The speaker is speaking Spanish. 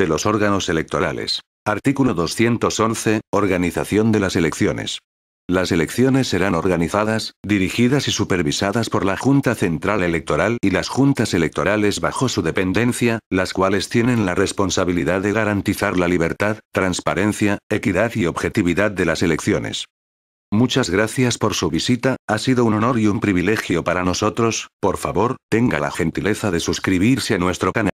de los órganos electorales. Artículo 211. Organización de las elecciones. Las elecciones serán organizadas, dirigidas y supervisadas por la Junta Central Electoral y las juntas electorales bajo su dependencia, las cuales tienen la responsabilidad de garantizar la libertad, transparencia, equidad y objetividad de las elecciones. Muchas gracias por su visita, ha sido un honor y un privilegio para nosotros, por favor, tenga la gentileza de suscribirse a nuestro canal.